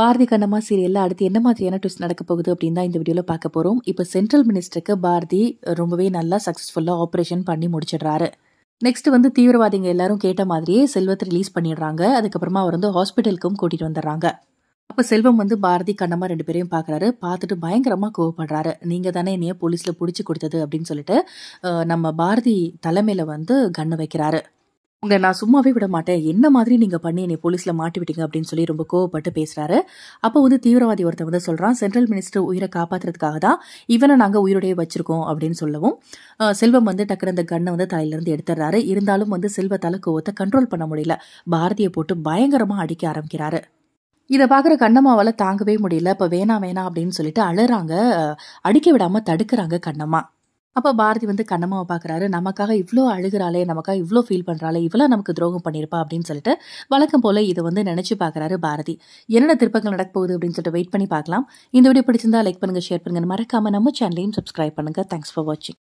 பாரதி கண்ணம்மா சீரியல்ல அடுத்து என்ன மாதிரியான ட்விஸ்ட் நடக்க போகுது அப்படின்னு தான் இந்த வீடியோவில் பார்க்க போகிறோம் இப்போ சென்ட்ரல் மினிஸ்டருக்கு பாரதி ரொம்பவே நல்லா சக்ஸஸ்ஃபுல்லாக ஆப்ரேஷன் பண்ணி முடிச்சிடுறாரு நெக்ஸ்ட் வந்து தீவிரவாதிங்க எல்லாரும் கேட்ட மாதிரியே செல்வத்தை ரிலீஸ் பண்ணிடுறாங்க அதுக்கப்புறமா அவர் வந்து ஹாஸ்பிட்டலுக்கும் கூட்டிகிட்டு வந்துடுறாங்க அப்போ செல்வம் வந்து பாரதி கண்ணம்மா ரெண்டு பேரையும் பாக்குறாரு பார்த்துட்டு பயங்கரமாக கோவப்படுறாரு நீங்கள் தானே என்னைய போலீஸில் பிடிச்சி கொடுத்தது அப்படின்னு சொல்லிட்டு நம்ம பாரதி தலைமையில் வந்து கண்ணு வைக்கிறாரு உங்களை நான் சும்மாவே விட மாட்டேன் என்ன மாதிரி நீங்க பண்ணி என்னை போலீஸ்ல மாட்டி விட்டீங்க அப்படின்னு சொல்லி ரொம்ப கோவப்பட்டு பேசுறாரு அப்போ வந்து தீவிரவாதி ஒருத்தர் வந்து சொல்றான் சென்ட்ரல் மினிஸ்டர் உயிரை காப்பாத்துறதுக்காக தான் இவனை நாங்க உயிரோடைய வச்சிருக்கோம் அப்படின்னு சொல்லவும் செல்வம் வந்து டக்குனு அந்த கண்ணை வந்து தலையிலிருந்து எடுத்துடுறாரு இருந்தாலும் வந்து செல்வ கோவத்தை கண்ட்ரோல் பண்ண முடியல பாரதியை போட்டு பயங்கரமா அடிக்க ஆரம்பிக்கிறாரு இதை பார்க்குற கண்ணம்மாவால் தாங்கவே முடியல இப்போ வேணாம் வேணாம் அப்படின்னு சொல்லிட்டு அழறாங்க அடிக்க விடாமல் தடுக்கிறாங்க கண்ணம்மா அப்போ பாரதி வந்து கண்ணம்மாவை பார்க்குறாரு நமக்காக இவ்வளோ அழுகிறாளே நமக்காக இவ்வளோ ஃபீல் பண்ணுறாளே இவ்வளோ நமக்கு துரோகம் பண்ணியிருப்பா அப்படின்னு சொல்லிட்டு வழக்கம் போல் இதை வந்து நினச்சி பார்க்குறாரு பாரதி என்னென்ன திருப்பங்கள் நடக்க போகுது அப்படின்னு சொல்லிட்டு வெயிட் பண்ணி பார்க்கலாம் இந்த வீடியோ பிடிச்சிருந்தா லைக் பண்ணுங்கள் ஷேர் பண்ணுங்கள் மறக்காமல் நம்ம சேனலையும் சப்ஸ்கிரைப் பண்ணுங்கள் தேங்க்ஸ் ஃபார் வாட்சிங்